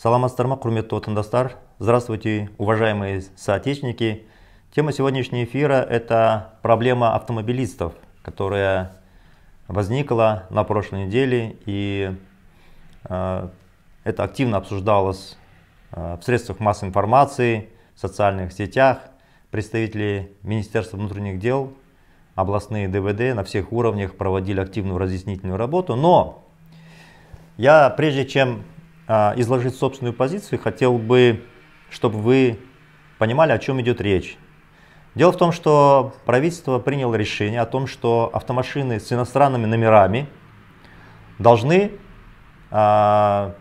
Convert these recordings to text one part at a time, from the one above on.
Саламатсыздар ма, құрметті отандастар? Здравствуйте, уважаемые соотечественники. Тема сегодняшнего эфира – это проблема автомобилистов, которая возникла на прошлой неделе, и э, это активно обсуждалось э, в средствах массовой информации, в социальных сетях. Представители Министерства внутренних дел, областные ДВД на всех уровнях проводили активную разъяснительную работу, но я, прежде чем а, изложить собственную позицию, хотел бы, чтобы вы понимали, о чем идет речь. Дело в том, что правительство приняло решение о том, что автомашины с иностранными номерами должны, а,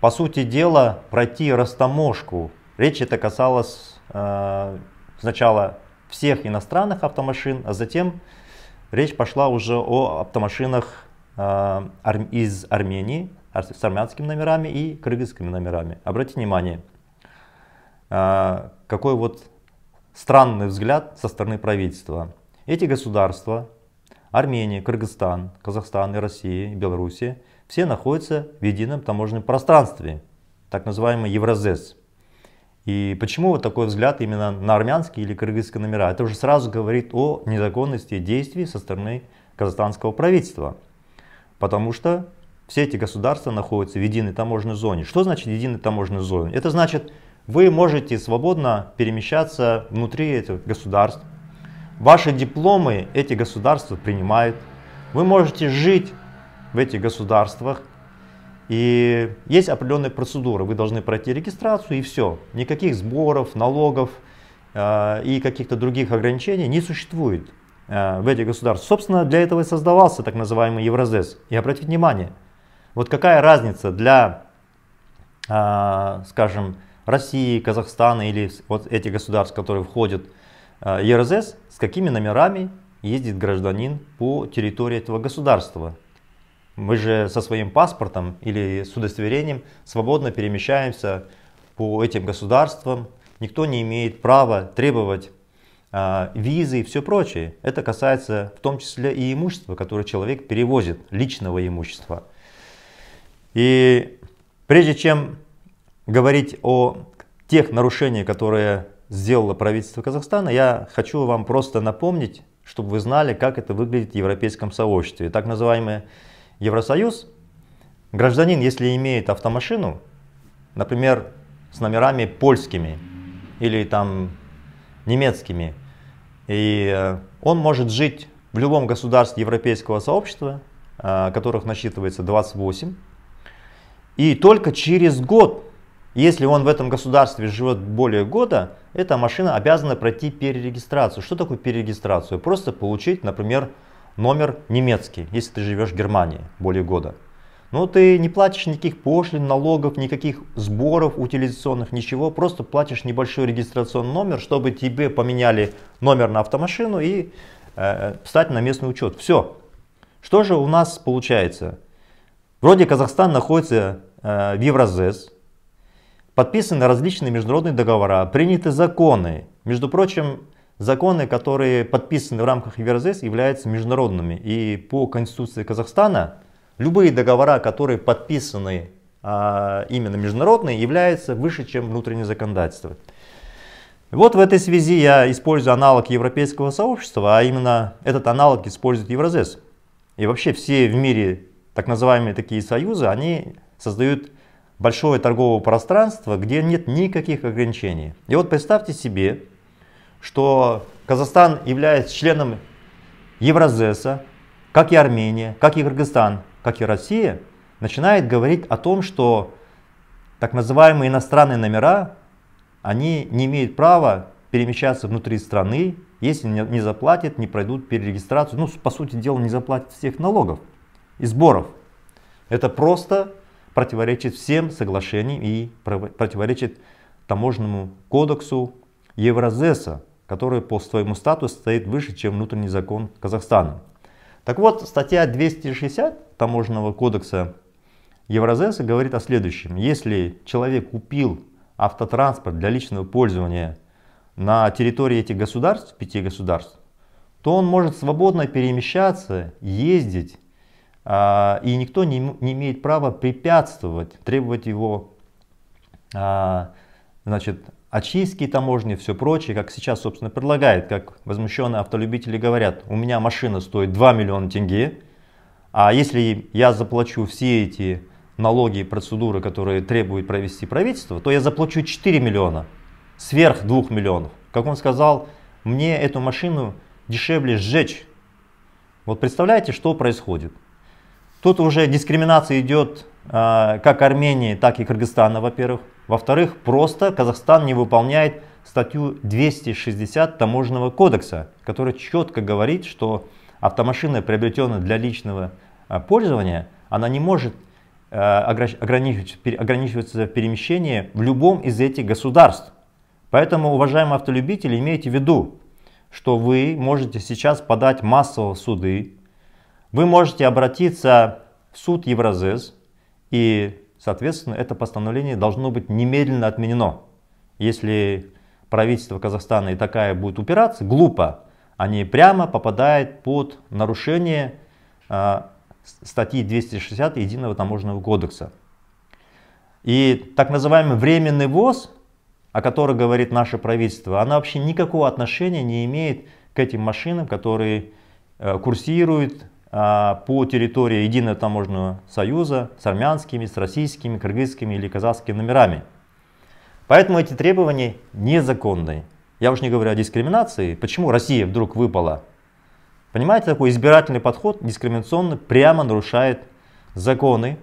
по сути дела, пройти растаможку. Речь это касалась а, сначала всех иностранных автомашин, а затем речь пошла уже о автомашинах из Армении, с армянскими номерами и кыргызскими номерами. Обратите внимание, а, какой вот странный взгляд со стороны правительства. Эти государства, Армения, Кыргызстан, Казахстан и Россия, и Белоруссия, все находятся в едином таможенном пространстве, так называемый Евразес. И почему вот такой взгляд именно на армянские или кыргызские номера? Это уже сразу говорит о незаконности действий со стороны казахстанского правительства. Потому что все эти государства находятся в единой таможенной зоне. Что значит единой таможенной зоне? Это значит, вы можете свободно перемещаться внутри этих государств. Ваши дипломы эти государства принимают. Вы можете жить в этих государствах. И есть определенные процедуры. Вы должны пройти регистрацию и все. Никаких сборов, налогов э, и каких-то других ограничений не существует э, в этих государствах. Собственно, для этого и создавался так называемый Евразес. И обратите внимание – вот какая разница для, а, скажем, России, Казахстана или вот этих государств, которые входят в а, ЕРЗС, с какими номерами ездит гражданин по территории этого государства. Мы же со своим паспортом или с удостоверением свободно перемещаемся по этим государствам. Никто не имеет права требовать э, визы и все прочее. Это касается в том числе и имущества, которое человек перевозит, личного имущества. И прежде чем говорить о тех нарушениях, которые сделало правительство Казахстана, я хочу вам просто напомнить, чтобы вы знали, как это выглядит в европейском сообществе. Так называемый Евросоюз. Гражданин, если имеет автомашину, например, с номерами польскими или там немецкими, и э, он может жить в любом государстве европейского сообщества, э, которых насчитывается 28, и только через год, если он в этом государстве живет более года, эта машина обязана пройти перерегистрацию. Что такое перерегистрацию? Просто получить, например, номер немецкий, если ты живешь в Германии более года. Но ну, ты не платишь никаких пошлин, налогов, никаких сборов утилизационных, ничего. Просто платишь небольшой регистрационный номер, чтобы тебе поменяли номер на автомашину и э, э встать на местный учет. Все. Что же у нас получается? Вроде Казахстан находится э, в Евразес, подписаны различные международные договора, приняты законы. Между прочим, законы, которые подписаны в рамках Евразес, являются международными. И по Конституции Казахстана любые договора, которые подписаны а, именно международные, являются выше, чем внутреннее законодательство. Вот в этой связи я использую аналог европейского сообщества, а именно этот аналог использует Евразес. И вообще все в мире так называемые такие союзы, они создают большое торговое пространство, где нет никаких ограничений. И вот представьте себе, что Казахстан является членом Евразеса, как и Армения, как и Кыргызстан, как и Россия, начинает говорить о том, что так называемые иностранные номера, они не имеют права перемещаться внутри страны, если не заплатят, не пройдут перерегистрацию, ну, по сути дела, не заплатят всех налогов и сборов. Это просто противоречит всем соглашениям и противоречит таможенному кодексу Евразеса, который по своему статусу стоит выше, чем внутренний закон Казахстана. Так вот, статья 260 таможенного кодекса Евразеса говорит о следующем. Если человек купил автотранспорт для личного пользования на территории этих государств, пяти государств, то он может свободно перемещаться, ездить а, и никто не, не имеет права препятствовать, требовать его а, значит, очистки таможни и все прочее, как сейчас, собственно, предлагает, как возмущенные автолюбители говорят, у меня машина стоит 2 миллиона тенге, а если я заплачу все эти налоги и процедуры, которые требует провести правительство, то я заплачу 4 миллиона, сверх 2 миллионов. Как он сказал, мне эту машину дешевле сжечь. Вот представляете, что происходит? Тут уже дискриминация идет а, как Армении, так и Кыргызстана, во-первых. Во-вторых, просто Казахстан не выполняет статью 260 Таможенного кодекса, который четко говорит, что автомашина, приобретенная для личного а, пользования, она не может а, ограничиваться, ограничиваться в в любом из этих государств. Поэтому, уважаемые автолюбители, имейте в виду, что вы можете сейчас подать массово в суды, вы можете обратиться в суд Евразес, и, соответственно, это постановление должно быть немедленно отменено. Если правительство Казахстана и такая будет упираться, глупо, они прямо попадают под нарушение э, статьи 260 Единого таможенного кодекса. И так называемый временный ВОЗ, о котором говорит наше правительство, она вообще никакого отношения не имеет к этим машинам, которые э, курсируют а, по территории Единого таможенного союза с армянскими, с российскими, кыргызскими или казахскими номерами. Поэтому эти требования незаконны. Я уж не говорю о дискриминации. Почему Россия вдруг выпала? Понимаете, такой избирательный подход дискриминационно прямо нарушает законы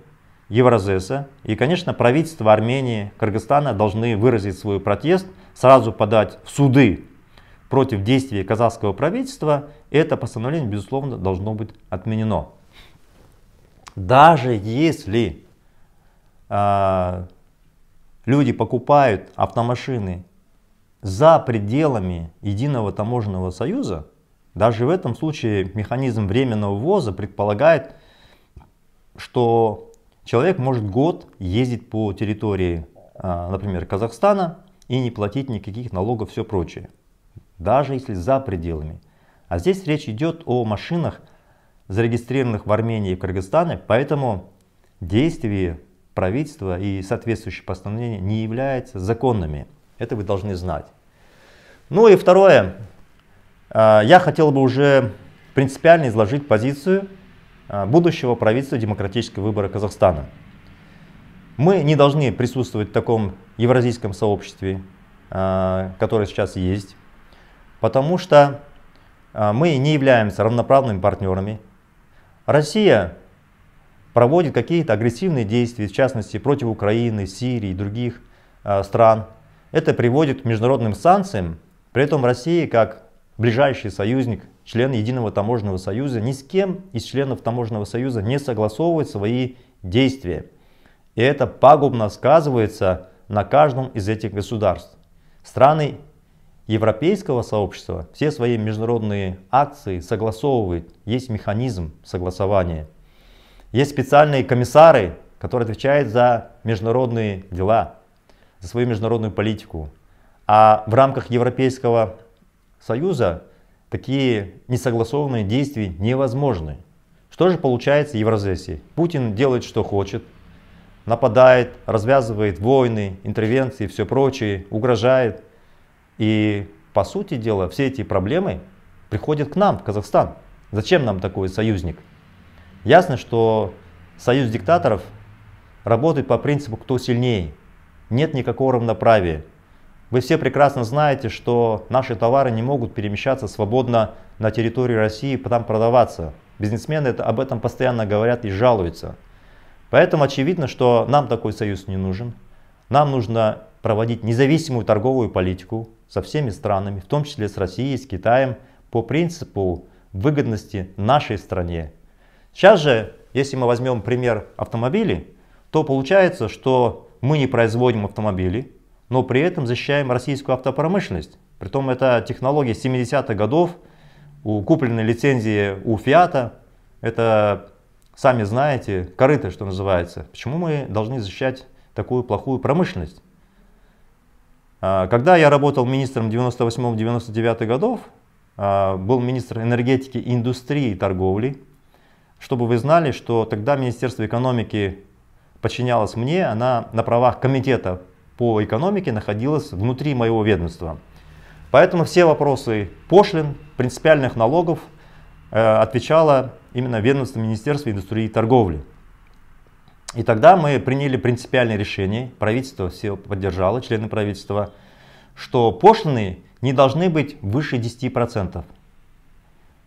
Евразеса. И, конечно, правительство Армении, Кыргызстана должны выразить свой протест, сразу подать в суды против действий казахского правительства, это постановление, безусловно, должно быть отменено. Даже если э, люди покупают автомашины за пределами единого таможенного союза, даже в этом случае механизм временного ввоза предполагает, что человек может год ездить по территории, а, например, Казахстана и не платить никаких налогов, все прочее даже если за пределами. А здесь речь идет о машинах, зарегистрированных в Армении и Кыргызстане, поэтому действия правительства и соответствующие постановления не являются законными. Это вы должны знать. Ну и второе, а, я хотел бы уже принципиально изложить позицию а, будущего правительства демократического выбора Казахстана. Мы не должны присутствовать в таком евразийском сообществе, а, которое сейчас есть потому что а, мы не являемся равноправными партнерами. Россия проводит какие-то агрессивные действия, в частности против Украины, Сирии и других а, стран. Это приводит к международным санкциям. При этом Россия, как ближайший союзник, член Единого таможенного союза, ни с кем из членов таможенного союза не согласовывает свои действия. И это пагубно сказывается на каждом из этих государств. Страны европейского сообщества все свои международные акции согласовывает. Есть механизм согласования. Есть специальные комиссары, которые отвечают за международные дела, за свою международную политику. А в рамках Европейского Союза такие несогласованные действия невозможны. Что же получается в Евразесии? Путин делает, что хочет, нападает, развязывает войны, интервенции, все прочее, угрожает и по сути дела все эти проблемы приходят к нам, в Казахстан. Зачем нам такой союзник? Ясно, что союз диктаторов работает по принципу «кто сильнее». Нет никакого равноправия. Вы все прекрасно знаете, что наши товары не могут перемещаться свободно на территории России и там продаваться. Бизнесмены это, об этом постоянно говорят и жалуются. Поэтому очевидно, что нам такой союз не нужен. Нам нужно проводить независимую торговую политику, со всеми странами, в том числе с Россией, с Китаем, по принципу выгодности нашей стране. Сейчас же, если мы возьмем пример автомобилей, то получается, что мы не производим автомобили, но при этом защищаем российскую автопромышленность. Притом это технология 70-х годов, у купленной лицензии у Фиата. Это, сами знаете, корыто, что называется. Почему мы должны защищать такую плохую промышленность? А, когда я работал министром 98-99 годов, а, был министр энергетики, индустрии и торговли. Чтобы вы знали, что тогда Министерство экономики подчинялось мне, она на правах комитета по экономике находилась внутри моего ведомства. Поэтому все вопросы пошлин, принципиальных налогов э, отвечала именно ведомство Министерства индустрии и торговли. И тогда мы приняли принципиальное решение, правительство все поддержало, члены правительства, что пошлины не должны быть выше 10%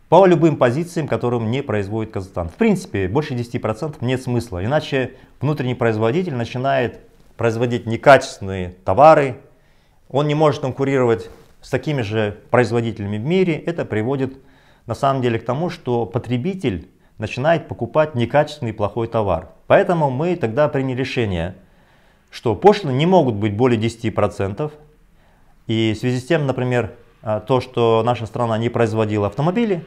по любым позициям, которым не производит Казахстан. В принципе, больше 10% нет смысла, иначе внутренний производитель начинает производить некачественные товары, он не может конкурировать с такими же производителями в мире. Это приводит на самом деле к тому, что потребитель начинает покупать некачественный плохой товар. Поэтому мы тогда приняли решение, что пошлины не могут быть более 10%. И в связи с тем, например, а, то, что наша страна не производила автомобили,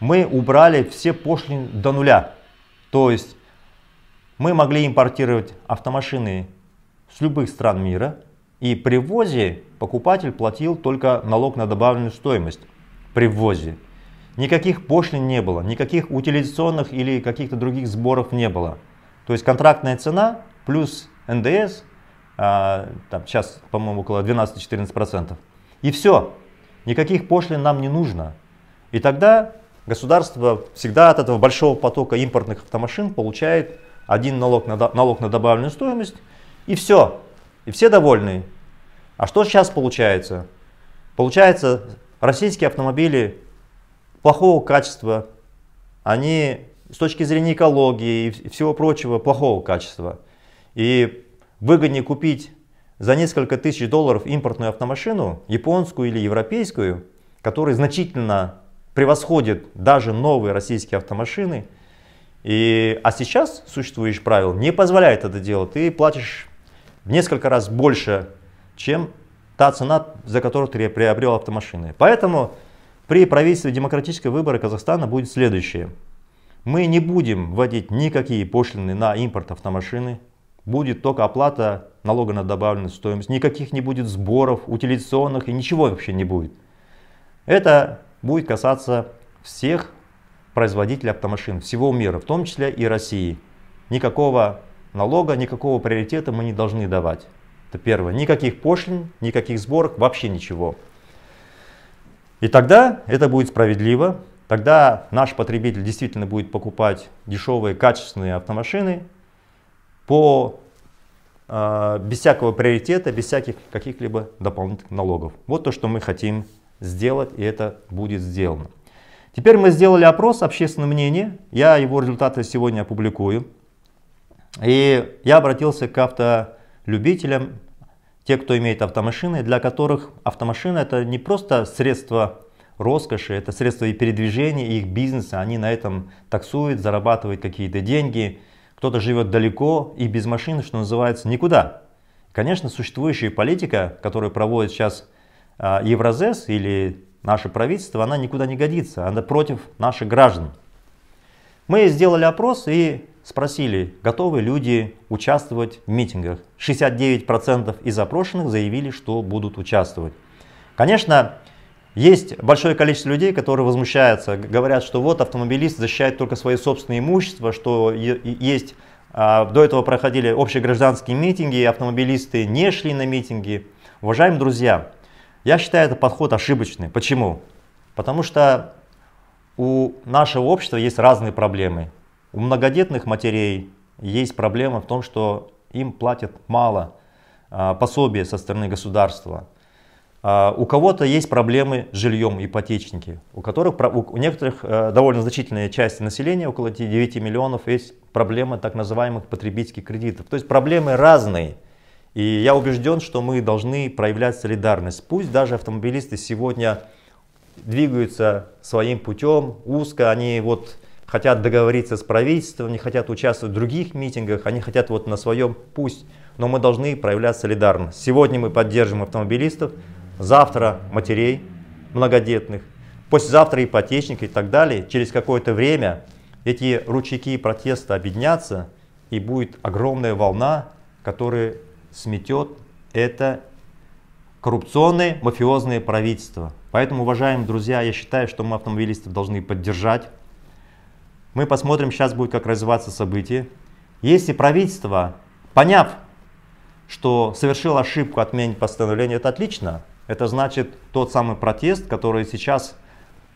мы убрали все пошлины до нуля. То есть мы могли импортировать автомашины с любых стран мира, и при ввозе покупатель платил только налог на добавленную стоимость при ввозе. Никаких пошлин не было, никаких утилизационных или каких-то других сборов не было. То есть контрактная цена плюс НДС, а, там, сейчас, по-моему, около 12-14%. И все, никаких пошлин нам не нужно. И тогда государство всегда от этого большого потока импортных автомашин получает один налог на, налог на добавленную стоимость, и все, и все довольны. А что сейчас получается? Получается, российские автомобили плохого качества, они с точки зрения экологии и всего прочего плохого качества. И выгоднее купить за несколько тысяч долларов импортную автомашину, японскую или европейскую, которая значительно превосходит даже новые российские автомашины. И, а сейчас существующие правила не позволяют это делать. Ты платишь в несколько раз больше, чем та цена, за которую ты приобрел автомашины. Поэтому при правительстве демократической выборы Казахстана будет следующее. Мы не будем вводить никакие пошлины на импорт автомашины. Будет только оплата налога на добавленную стоимость. Никаких не будет сборов утилизационных и ничего вообще не будет. Это будет касаться всех производителей автомашин всего мира, в том числе и России. Никакого налога, никакого приоритета мы не должны давать. Это первое. Никаких пошлин, никаких сборок, вообще ничего. И тогда это будет справедливо, тогда наш потребитель действительно будет покупать дешевые, качественные автомашины по, э, без всякого приоритета, без всяких каких-либо дополнительных налогов. Вот то, что мы хотим сделать, и это будет сделано. Теперь мы сделали опрос общественного мнения, я его результаты сегодня опубликую. И я обратился к автолюбителям, те, кто имеет автомашины, для которых автомашина это не просто средство роскоши, это средство и передвижения, и их бизнеса. Они на этом таксуют, зарабатывают какие-то деньги. Кто-то живет далеко и без машины, что называется, никуда. Конечно, существующая политика, которую проводит сейчас а, Евразес или наше правительство, она никуда не годится, она против наших граждан. Мы сделали опрос, и спросили, готовы люди участвовать в митингах. 69% из опрошенных заявили, что будут участвовать. Конечно, есть большое количество людей, которые возмущаются, говорят, что вот автомобилист защищает только свои собственные имущества, что есть, а, до этого проходили общегражданские митинги, автомобилисты не шли на митинги. Уважаемые друзья, я считаю этот подход ошибочный. Почему? Потому что у нашего общества есть разные проблемы. У многодетных матерей есть проблема в том, что им платят мало а, пособия со стороны государства. А, у кого-то есть проблемы с жильем, ипотечники, у, которых, у некоторых э, довольно значительная часть населения, около 9 миллионов, есть проблема так называемых потребительских кредитов. То есть проблемы разные. И я убежден, что мы должны проявлять солидарность. Пусть даже автомобилисты сегодня двигаются своим путем узко, они вот хотят договориться с правительством, не хотят участвовать в других митингах, они хотят вот на своем пусть, но мы должны проявлять солидарность. Сегодня мы поддержим автомобилистов, завтра матерей многодетных, послезавтра ипотечников и так далее. Через какое-то время эти ручейки протеста объединятся, и будет огромная волна, которая сметет это коррупционное мафиозное правительство. Поэтому, уважаемые друзья, я считаю, что мы автомобилистов должны поддержать. Мы посмотрим сейчас будет, как развиваться события. Если правительство, поняв, что совершило ошибку отменить постановление, это отлично. Это значит тот самый протест, который сейчас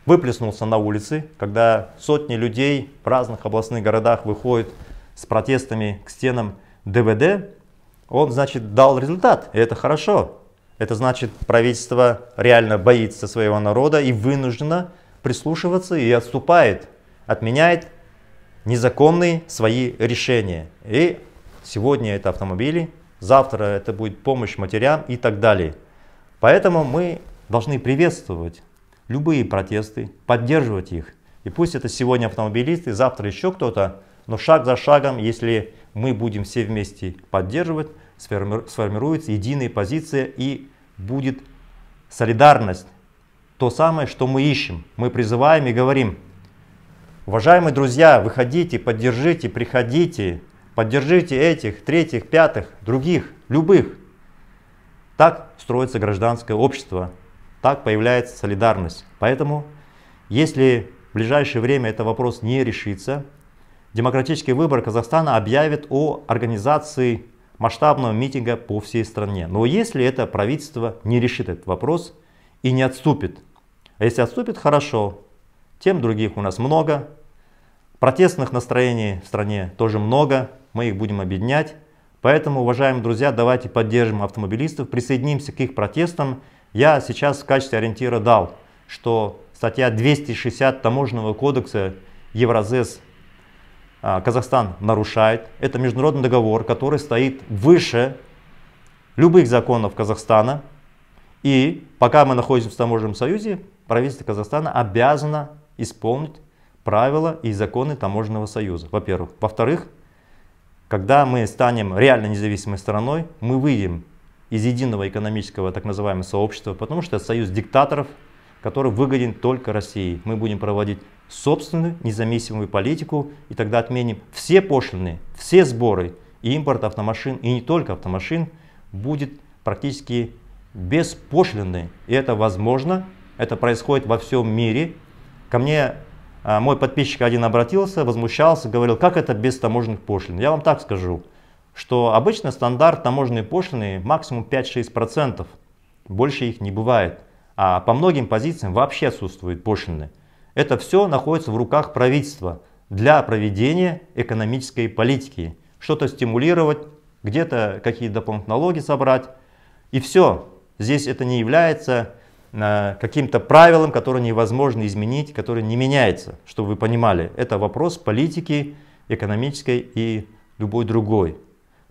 выплеснулся на улицы, когда сотни людей в разных областных городах выходят с протестами к стенам ДВД, он, значит, дал результат, и это хорошо. Это значит, правительство реально боится своего народа и вынуждено прислушиваться и отступает отменяет незаконные свои решения. И сегодня это автомобили, завтра это будет помощь матерям и так далее. Поэтому мы должны приветствовать любые протесты, поддерживать их. И пусть это сегодня автомобилисты, завтра еще кто-то, но шаг за шагом, если мы будем все вместе поддерживать, сформируется единая позиция и будет солидарность. То самое, что мы ищем. Мы призываем и говорим, Уважаемые друзья, выходите, поддержите, приходите, поддержите этих, третьих, пятых, других, любых. Так строится гражданское общество, так появляется солидарность. Поэтому, если в ближайшее время этот вопрос не решится, демократический выбор Казахстана объявит о организации масштабного митинга по всей стране. Но если это правительство не решит этот вопрос и не отступит, а если отступит, хорошо, тем других у нас много, Протестных настроений в стране тоже много, мы их будем объединять. Поэтому, уважаемые друзья, давайте поддержим автомобилистов, присоединимся к их протестам. Я сейчас в качестве ориентира дал, что статья 260 Таможенного кодекса Евразес а, Казахстан нарушает. Это международный договор, который стоит выше любых законов Казахстана. И пока мы находимся в Таможенном союзе, правительство Казахстана обязано исполнить правила и законы таможенного союза, во-первых. Во-вторых, когда мы станем реально независимой страной, мы выйдем из единого экономического так называемого сообщества, потому что это союз диктаторов, который выгоден только России. Мы будем проводить собственную независимую политику и тогда отменим все пошлины, все сборы и импорт автомашин, и не только автомашин, будет практически беспошлинный. И это возможно, это происходит во всем мире. Ко мне а, мой подписчик один обратился, возмущался, говорил, как это без таможенных пошлин. Я вам так скажу, что обычно стандарт таможенные пошлины максимум 5-6%, больше их не бывает. А по многим позициям вообще отсутствуют пошлины. Это все находится в руках правительства для проведения экономической политики. Что-то стимулировать, где-то какие-то дополнительные налоги собрать. И все. Здесь это не является Э, каким-то правилам, которые невозможно изменить, которые не меняются, чтобы вы понимали. Это вопрос политики, экономической и любой другой.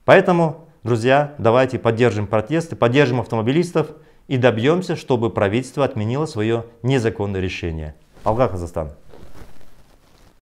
Поэтому, друзья, давайте поддержим протесты, поддержим автомобилистов и добьемся, чтобы правительство отменило свое незаконное решение. Алга, Казахстан.